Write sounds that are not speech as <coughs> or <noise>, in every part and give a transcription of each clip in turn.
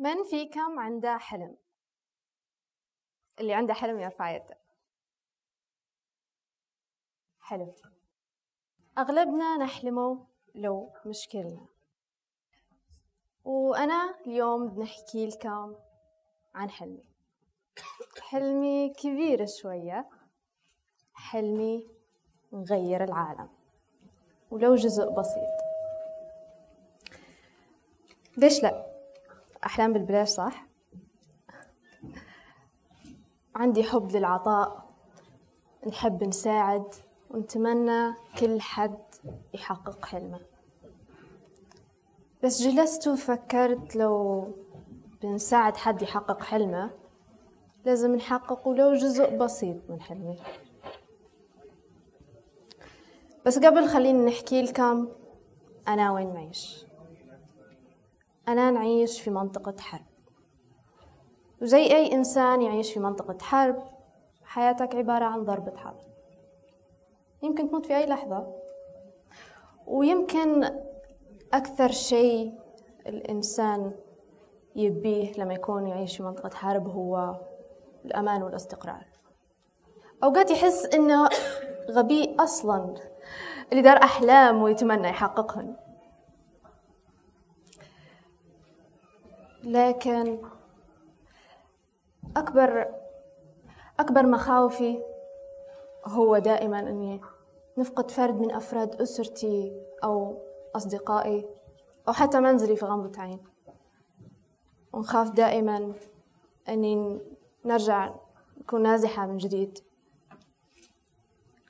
من فيكم عنده حلم اللي عنده حلم يرفع يده حلو أغلبنا نحلمه لو مشكلنا وأنا اليوم بنحكي لكم عن حلمي حلمي كبير شوية حلمي نغير العالم ولو جزء بسيط ليش لأ أحلام بالبلاش صح؟ عندي حب للعطاء نحب نساعد ونتمنى كل حد يحقق حلمه بس جلست وفكرت لو بنساعد حد يحقق حلمه لازم نحقق ولو جزء بسيط من حلمي بس قبل خليني نحكي لكم أنا وين معيش أنا نعيش في منطقة حرب وزي أي إنسان يعيش في منطقة حرب حياتك عبارة عن ضربة حرب يمكن تموت في أي لحظة ويمكن أكثر شيء الإنسان يبيه لما يكون يعيش في منطقة حرب هو الأمان والاستقرار أوقات يحس إنه <coughs> غبي أصلا اللي دار أحلام ويتمنى يحققهن لكن أكبر أكبر مخاوفي هو دائما أني نفقد فرد من أفراد أسرتي أو أصدقائي أو حتى منزلي في غمضة عين ونخاف دائما أني نرجع نكون نازحة من جديد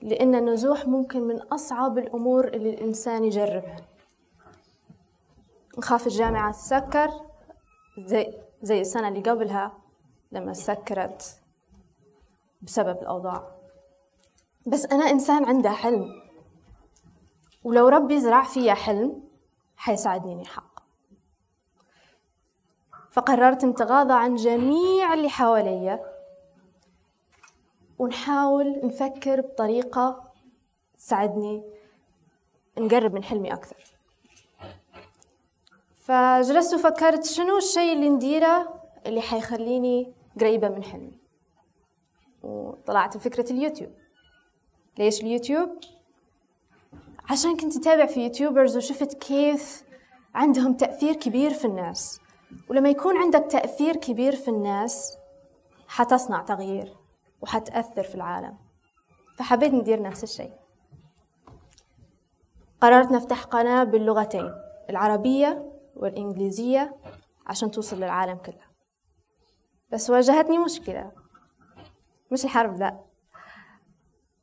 لأن النزوح ممكن من أصعب الأمور اللي الإنسان يجربها نخاف الجامعة تسكر زي زي السنة اللي قبلها لما سكرت بسبب الأوضاع بس أنا إنسان عنده حلم ولو ربي زرع فيا حلم حيساعدني حق فقررت نتغاضى عن جميع اللي حواليا ونحاول نفكر بطريقة تساعدني نقرب من حلمي أكثر فجلست وفكرت شنو الشيء اللي نديره اللي حيخليني قريبة من حلمي وطلعت بفكرة اليوتيوب ليش اليوتيوب؟ عشان كنت أتابع في يوتيوبرز وشفت كيف عندهم تأثير كبير في الناس ولما يكون عندك تأثير كبير في الناس حتصنع تغيير وحتأثر في العالم فحبيت ندير نفس الشيء قررت نفتح قناة باللغتين العربية والإنجليزية عشان توصل للعالم كله بس واجهتني مشكلة مش الحرب لا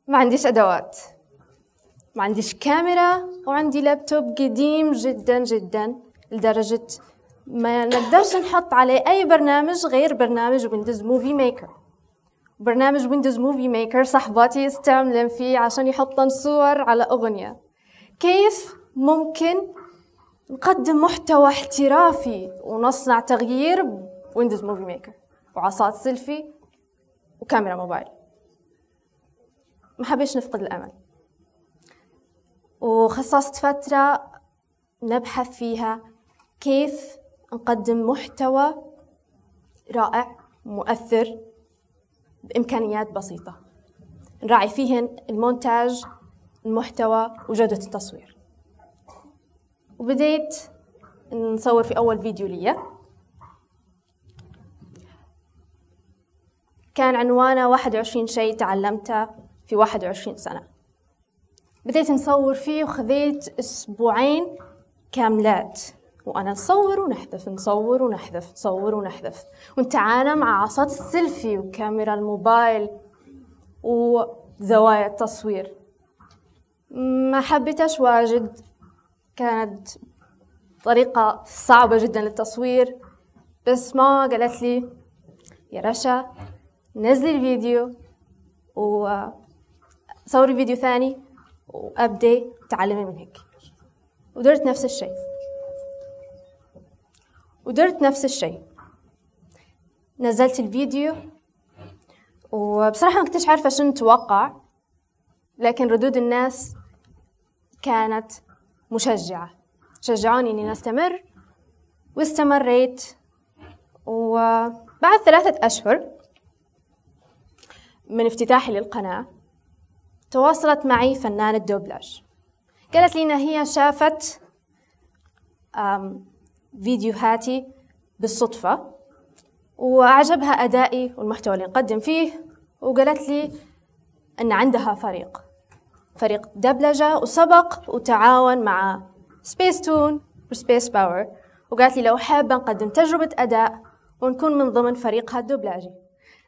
ما عنديش أدوات ما عنديش كاميرا وعندي لابتوب قديم جدا جدا لدرجة ما نقدرش نحط عليه أي برنامج غير برنامج ويندوز موفي ميكر برنامج ويندوز موفي ميكر صاحباتي يستعملن فيه عشان يحطن صور على أغنية كيف ممكن نقدم محتوى احترافي ونصنع تغيير بويندوز موفي ميكر وعصات سيلفي وكاميرا موبايل ما حبيش نفقد الأمل وخصصت فترة نبحث فيها كيف نقدم محتوى رائع مؤثر بإمكانيات بسيطة نراعي فيهن المونتاج المحتوى وجودة التصوير وبديت نصور في أول فيديو ليا كان عنوانه واحد وعشرين شيء تعلمته في واحد وعشرين سنة بديت نصور فيه وخذيت أسبوعين كاملات وأنا نصور ونحذف نصور ونحذف نصور ونحذف ونتعانى مع عصات السيلفي وكاميرا الموبايل وزوايا التصوير ما حبيتش واجد كانت طريقة صعبة جدا للتصوير بس ماما قالت لي يا رشا نزلي الفيديو وصوري فيديو ثاني وأبدي تعلمي من هيك ودرت نفس الشيء ودرت نفس الشيء نزلت الفيديو وبصراحة ما كنتش عارفة شنو نتوقع لكن ردود الناس كانت مشجعة شجعوني إني أستمر واستمريت وبعد ثلاثة أشهر من افتتاحي للقناة تواصلت معي فنانة دوبلاج قالت لي إن هي شافت فيديوهاتي بالصدفة وأعجبها أدائي والمحتوى اللي نقدم فيه وقالت لي أن عندها فريق فريق دبلجة وسبق وتعاون مع سبيس تون وسبيس باور وقالت لي لو حابة نقدم تجربة أداء ونكون من ضمن فريقها الدبلاجي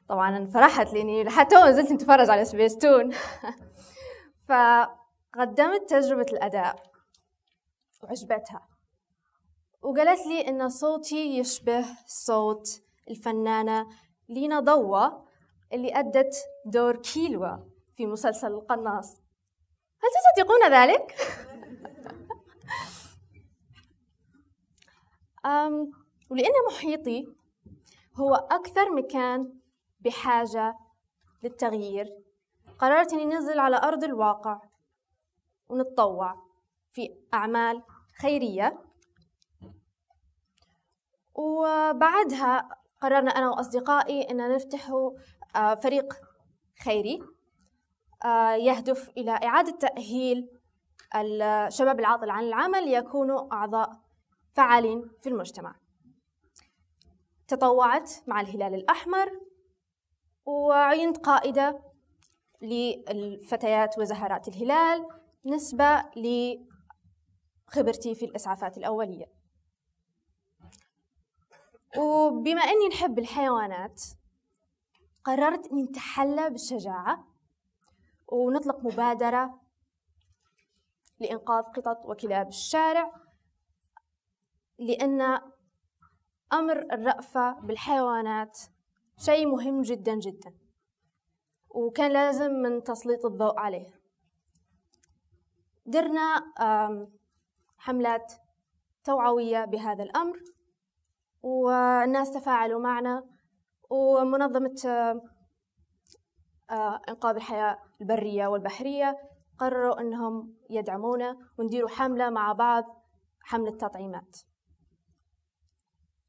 طبعا انفرحت لاني حتى زلت نتفرج على سبيس تون <laughs> فقدمت تجربة الأداء وعجبتها وقالت لي إن صوتي يشبه صوت الفنانة لينا ضوة اللي أدت دور كيلوا في مسلسل القناص هل تصدقون ذلك؟ أم ولأن محيطي هو أكثر مكان بحاجة للتغيير قررت أني ننزل على أرض الواقع ونتطوع في أعمال خيرية وبعدها قررنا أنا وأصدقائي أن نفتح آه، فريق خيري آه، يهدف إلى إعادة تأهيل الشباب العاطل عن العمل ليكونوا أعضاء فعالين في المجتمع تطوعت مع الهلال الأحمر وعينت قائدة للفتيات وزهرات الهلال نسبة لخبرتي في الإسعافات الأولية وبما أني نحب الحيوانات قررت أني نتحلى بالشجاعة ونطلق مبادرة لإنقاذ قطط وكلاب الشارع لأن أمر الرأفة بالحيوانات شيء مهم جدا جدا وكان لازم من تسليط الضوء عليه درنا حملات توعوية بهذا الأمر والناس تفاعلوا معنا ومنظمة آه، إنقاذ الحياة البرية والبحرية قرروا أنهم يدعمونا ونديروا حملة مع بعض حملة تطعيمات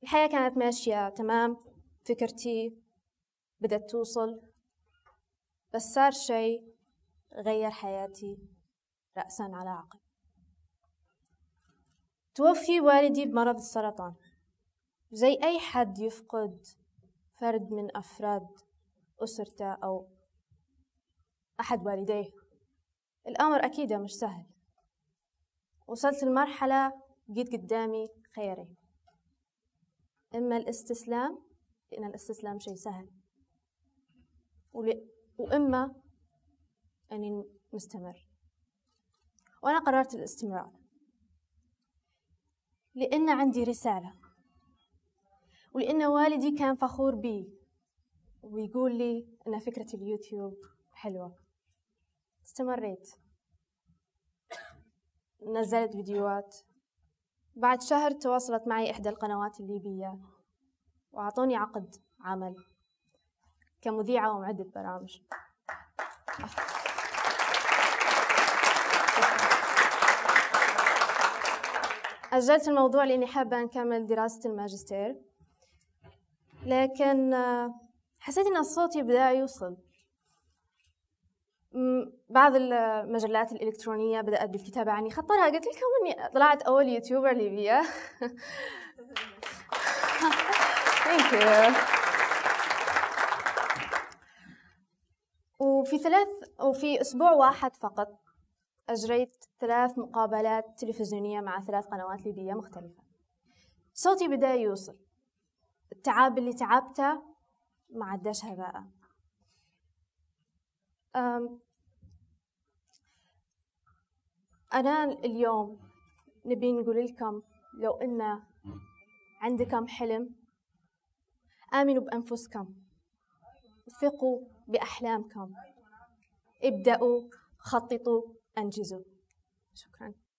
الحياة كانت ماشية تمام فكرتي بدأت توصل بس صار شيء غير حياتي رأسا على عقب توفي والدي بمرض السرطان زي أي حد يفقد فرد من أفراد أسرته أو أحد والديه الأمر أكيد مش سهل وصلت لمرحلة جيت قدامي خيارين إما الاستسلام لأن الاستسلام شيء سهل وإما أني مستمر وأنا قررت الاستمرار لأن عندي رسالة ولأن والدي كان فخور بي ويقول لي أن فكرة اليوتيوب حلوة استمريت نزلت فيديوهات بعد شهر تواصلت معي إحدى القنوات الليبية وأعطوني عقد عمل كمذيعة ومعدة برامج أجلت الموضوع لأني حابة أكمل دراسة الماجستير لكن آه، حسيت أن صوتي بدأ يوصل بعض المجلات الإلكترونية بدأت بالكتابة عني خطرها قلت لكم أني طلعت أول يوتيوبر ليبية <laughs> وفي ثلاث وفي أسبوع واحد فقط أجريت ثلاث مقابلات تلفزيونية مع ثلاث قنوات ليبية مختلفة صوتي بدأ يوصل التعب اللي تعبته ما عداش هباء أنا اليوم نبي نقول لكم لو إن عندكم حلم آمنوا بأنفسكم ثقوا بأحلامكم ابدأوا خططوا أنجزوا شكرا